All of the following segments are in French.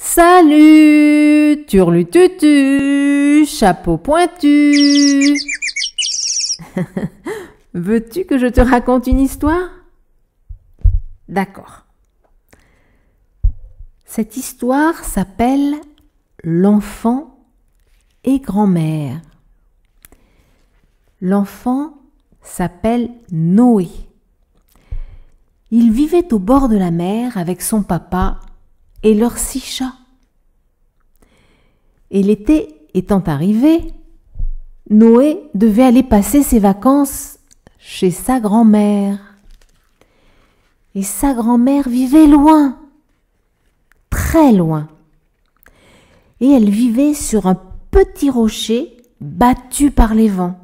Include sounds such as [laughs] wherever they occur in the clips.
Salut Turlututu Chapeau pointu [laughs] Veux-tu que je te raconte une histoire D'accord. Cette histoire s'appelle L'enfant et grand-mère. L'enfant s'appelle Noé. Il vivait au bord de la mer avec son papa et leurs six chats. Et l'été étant arrivé, Noé devait aller passer ses vacances chez sa grand-mère. Et sa grand-mère vivait loin, très loin. Et elle vivait sur un petit rocher battu par les vents.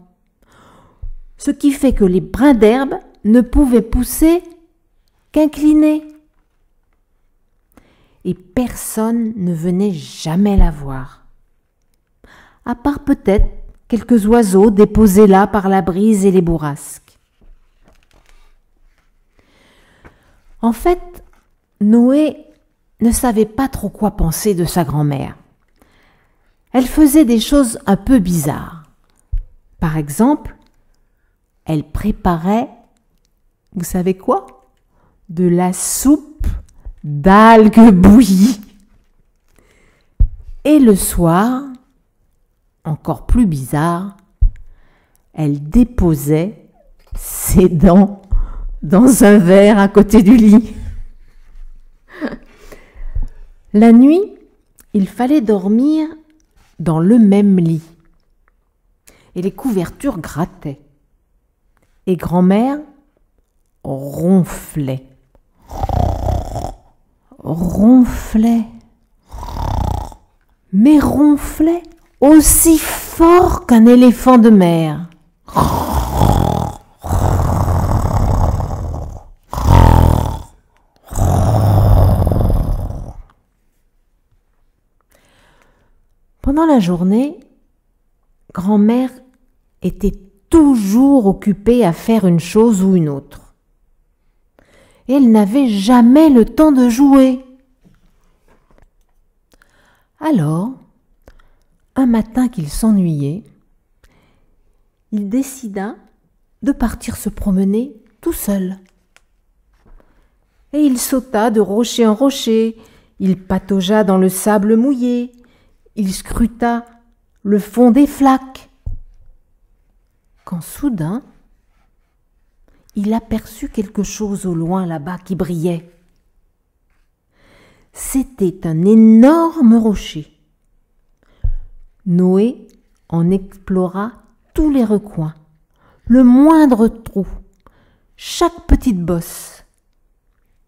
Ce qui fait que les brins d'herbe ne pouvaient pousser qu'inclinés et personne ne venait jamais la voir. À part peut-être quelques oiseaux déposés là par la brise et les bourrasques. En fait, Noé ne savait pas trop quoi penser de sa grand-mère. Elle faisait des choses un peu bizarres. Par exemple, elle préparait, vous savez quoi De la soupe d'algues bouillies. Et le soir, encore plus bizarre, elle déposait ses dents dans un verre à côté du lit. La nuit, il fallait dormir dans le même lit. Et les couvertures grattaient. Et grand-mère ronflait ronflait, mais ronflait aussi fort qu'un éléphant de mer. Pendant la journée, grand-mère était toujours occupée à faire une chose ou une autre et elle n'avait jamais le temps de jouer. Alors, un matin qu'il s'ennuyait, il décida de partir se promener tout seul. Et il sauta de rocher en rocher, il pataugea dans le sable mouillé, il scruta le fond des flaques. Quand soudain, il aperçut quelque chose au loin là-bas qui brillait. C'était un énorme rocher. Noé en explora tous les recoins, le moindre trou, chaque petite bosse.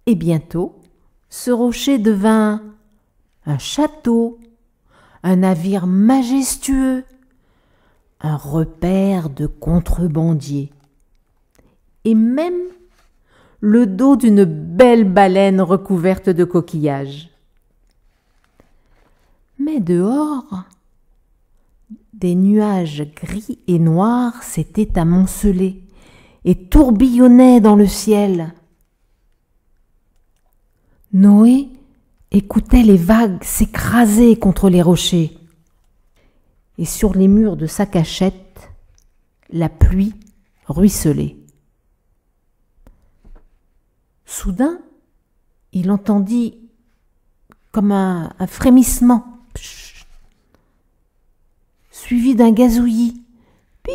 Et bientôt, ce rocher devint un château, un navire majestueux, un repère de contrebandiers et même le dos d'une belle baleine recouverte de coquillages. Mais dehors, des nuages gris et noirs s'étaient amoncelés et tourbillonnaient dans le ciel. Noé écoutait les vagues s'écraser contre les rochers. Et sur les murs de sa cachette, la pluie ruisselait. Soudain, il entendit comme un, frémissement, suivi d'un gazouillis. Piou,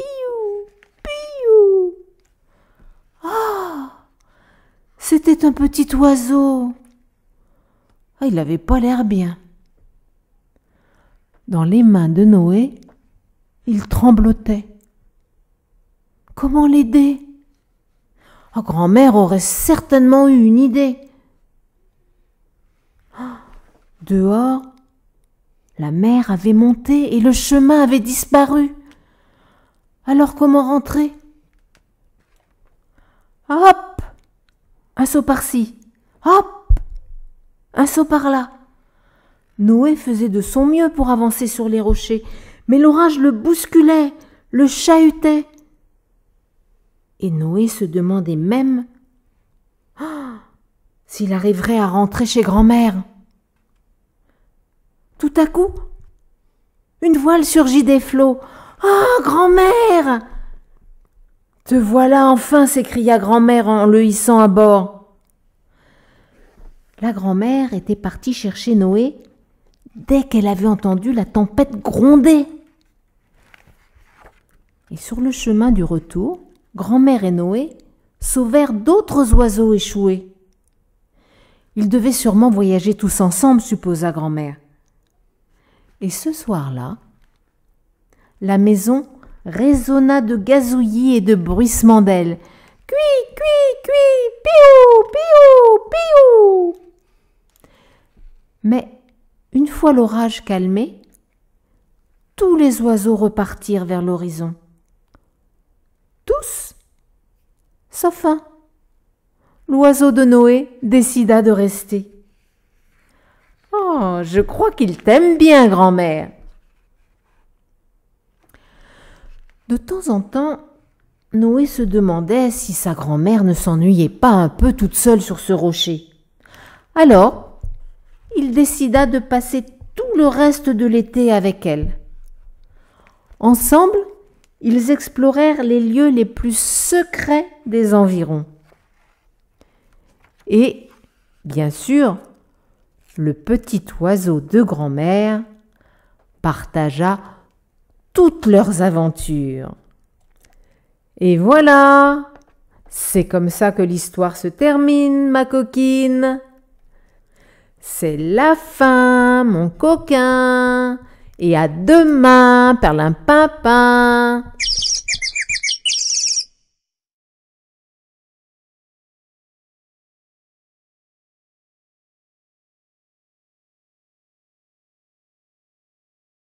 piou. Ah, c'était un petit oiseau. Ah, il n'avait pas l'air bien. Dans les mains de Noé, il tremblotait. Comment l'aider Ma grand-mère aurait certainement eu une idée. [gasps] Dehors, la mer avait monté et le chemin avait disparu. Alors comment rentrer Hop Un saut par-ci. Hop Un saut par-là. Noé faisait de son mieux pour avancer sur les rochers, mais l'orage le bousculait, le chahutait et Noé se demandait même [gasps] s'il arriverait à rentrer chez grand-mère. Tout à coup, une voile surgit des flots. Ah, grand-mère Te voilà enfin s'écria grand-mère en le hissant à bord. La grand-mère était partie chercher Noé dès qu'elle avait entendu la tempête gronder. Et sur le chemin du retour, grand-mère et Noé sauvèrent d'autres oiseaux échoués. Ils devaient sûrement voyager tous ensemble, supposa grand-mère. Et ce soir-là, la maison résonna de gazouillis et de bruissements d'ailes. Cui, cui, cui, piou, piou, piou. Mais une fois l'orage calmé, tous les oiseaux repartirent vers l'horizon. Tous sa fin L'oiseau de Noé décida de rester. Oh, je crois qu'il t'aime bien, grand-mère. De temps en temps, Noé se demandait si sa grand-mère ne s'ennuyait pas un peu toute seule sur ce rocher. Alors, il décida de passer tout le reste de l'été avec elle. Ensemble, ils explorèrent les lieux les plus secrets des environs. Et, bien sûr, le petit oiseau de grand-mère partagea toutes leurs aventures. Et voilà, c'est comme ça que l'histoire se termine, ma coquine. C'est la fin, mon coquin. Et à demain, perlin papa